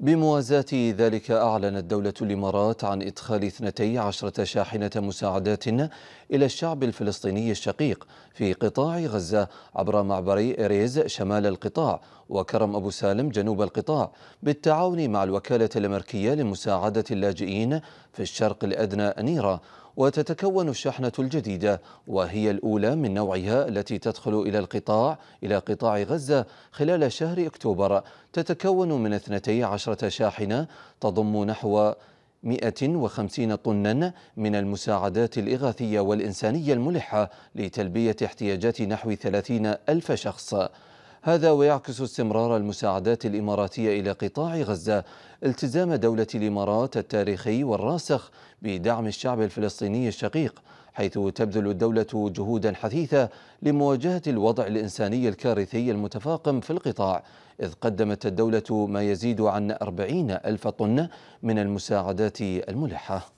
بموازاة ذلك أعلنت دولة الإمارات عن إدخال 12 شاحنة مساعدات إلى الشعب الفلسطيني الشقيق في قطاع غزة عبر معبري إريز شمال القطاع وكرم أبو سالم جنوب القطاع بالتعاون مع الوكالة الأمريكية لمساعدة اللاجئين في الشرق الأدنى أنيرا وتتكون الشحنة الجديدة وهي الأولى من نوعها التي تدخل إلى القطاع إلى قطاع غزة خلال شهر أكتوبر تتكون من 12 شاحنة تضم نحو 150 طنا من المساعدات الإغاثية والإنسانية الملحة لتلبية احتياجات نحو 30 ألف شخص هذا ويعكس استمرار المساعدات الإماراتية إلى قطاع غزة التزام دولة الإمارات التاريخي والراسخ بدعم الشعب الفلسطيني الشقيق حيث تبذل الدولة جهودا حثيثة لمواجهة الوضع الإنساني الكارثي المتفاقم في القطاع إذ قدمت الدولة ما يزيد عن 40 ألف طن من المساعدات الملحة